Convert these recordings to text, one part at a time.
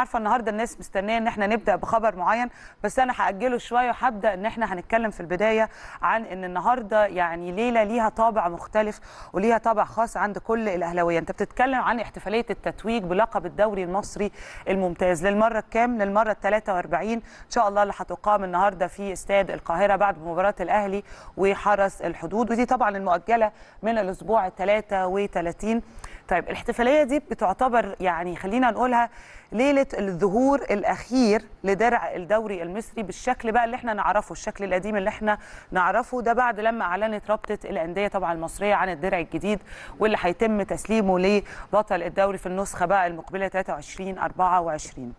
عارفه النهارده الناس مستنيه ان احنا نبدا بخبر معين بس انا هاجله شويه وهبدا ان احنا هنتكلم في البدايه عن ان النهارده يعني ليله ليها طابع مختلف وليها طابع خاص عند كل الاهلاويه انت بتتكلم عن احتفاليه التتويج بلقب الدوري المصري الممتاز للمره الكام للمره ال 43 ان شاء الله اللي هتقام النهارده في استاد القاهره بعد مباراه الاهلي وحرس الحدود ودي طبعا المؤجله من الاسبوع ال 33 طيب الاحتفاليه دي بتعتبر يعني خلينا نقولها ليله الظهور الاخير لدرع الدوري المصري بالشكل بقى اللي احنا نعرفه الشكل القديم اللي احنا نعرفه ده بعد لما اعلنت رابطه الانديه طبعا المصريه عن الدرع الجديد واللي هيتم تسليمه لبطل الدوري في النسخه بقى المقبله 23 24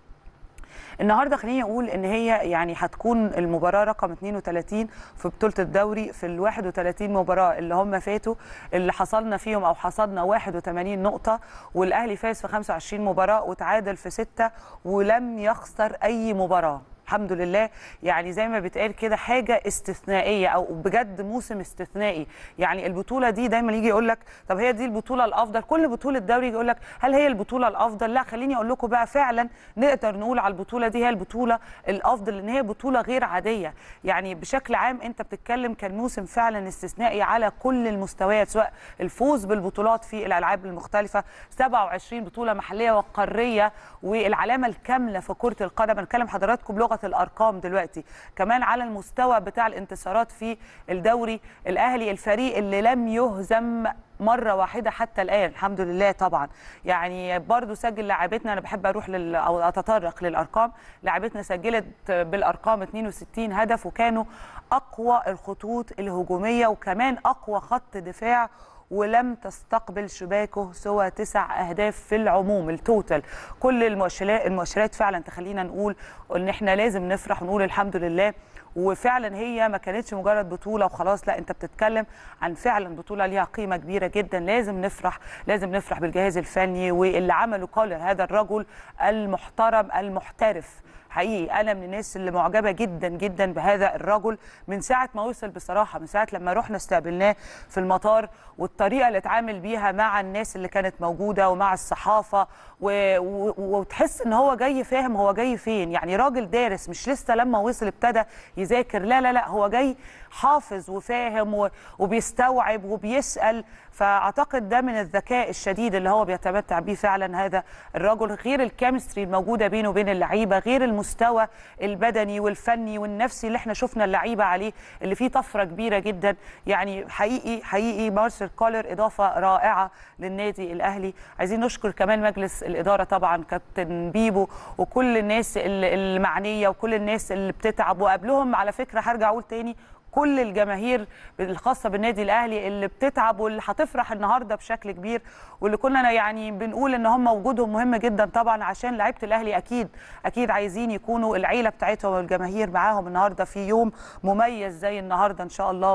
النهارده خليني اقول ان هي يعني هتكون المباراه رقم 32 في بطوله الدوري في ال 31 مباراه اللي هم فاتوا اللي حصلنا فيهم او حصدنا 81 نقطه والاهلي فاز في 25 مباراه وتعادل في سته ولم يخسر اي مباراه الحمد لله يعني زي ما بتقال كده حاجه استثنائيه او بجد موسم استثنائي يعني البطوله دي دايما يجي يقول لك طب هي دي البطوله الافضل كل بطوله دوري يقول لك هل هي البطوله الافضل لا خليني اقول لكم بقى فعلا نقدر نقول على البطوله دي هي البطوله الافضل لان هي بطوله غير عاديه يعني بشكل عام انت بتتكلم كان موسم فعلا استثنائي على كل المستويات سواء الفوز بالبطولات في الالعاب المختلفه 27 بطوله محليه وقاريه والعلامه الكامله في كره القدم انا حضراتكم بلغه فقط الارقام دلوقتي كمان على المستوى بتاع الانتصارات في الدوري الاهلي الفريق اللي لم يهزم مره واحده حتى الان الحمد لله طبعا يعني برضو سجل لاعبتنا انا بحب اروح لل او اتطرق للارقام لاعبتنا سجلت بالارقام 62 هدف وكانوا اقوى الخطوط الهجوميه وكمان اقوى خط دفاع ولم تستقبل شباكه سوى تسع اهداف في العموم التوتال كل المؤشرات المؤشرات فعلا تخلينا نقول ان احنا لازم نفرح ونقول الحمد لله وفعلا هي ما كانتش مجرد بطوله وخلاص لا انت بتتكلم عن فعلا بطوله ليها قيمه كبيره جدا لازم نفرح لازم نفرح بالجهاز الفني واللي عمله كولر هذا الرجل المحترم المحترف حقيقي انا من الناس اللي معجبه جدا جدا بهذا الرجل من ساعه ما وصل بصراحه من ساعه لما رحنا استقبلناه في المطار والطريقه اللي اتعامل بيها مع الناس اللي كانت موجوده ومع الصحافه و... و... وتحس ان هو جاي فاهم هو جاي فين يعني راجل دارس مش لسه لما وصل ابتدى يذاكر لا لا لا هو جاي حافظ وفاهم وبيستوعب وبيسأل فأعتقد ده من الذكاء الشديد اللي هو بيتمتع بيه فعلا هذا الرجل غير الكيمستري الموجودة بينه وبين اللعيبة غير المستوى البدني والفني والنفسي اللي احنا شفنا اللعيبة عليه اللي فيه طفرة كبيرة جدا يعني حقيقي حقيقي مارسل كولر إضافة رائعة للنادي الأهلي عايزين نشكر كمان مجلس الإدارة طبعا كابتن بيبو وكل الناس المعنية وكل الناس اللي بتتعب وقبلهم على فكره هرجع اقول تاني كل الجماهير الخاصه بالنادي الاهلي اللي بتتعب واللي هتفرح النهارده بشكل كبير واللي كنا يعني بنقول ان هم وجودهم مهم جدا طبعا عشان لعيبه الاهلي اكيد اكيد عايزين يكونوا العيله بتاعتهم والجماهير معاهم النهارده في يوم مميز زي النهارده ان شاء الله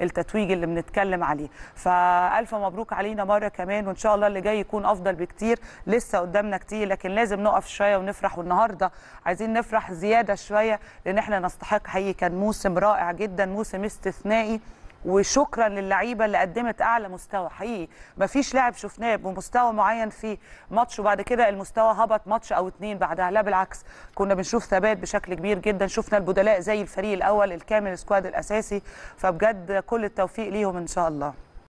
والتتويج اللي بنتكلم عليه فالف مبروك علينا مره كمان وان شاء الله اللي جاي يكون افضل بكتير لسه قدامنا كتير لكن لازم نقف شويه ونفرح والنهارده عايزين نفرح زياده شويه لان احنا نستحق حقيقي كان موسم رائع جدا موسم استثنائي وشكرا للعيبه اللي قدمت اعلى مستوى حقيقي مفيش لاعب شفناه بمستوى معين في ماتش وبعد كده المستوى هبط ماتش او اتنين بعدها لا بالعكس كنا بنشوف ثبات بشكل كبير جدا شفنا البدلاء زي الفريق الاول الكامل السكواد الاساسي فبجد كل التوفيق ليهم ان شاء الله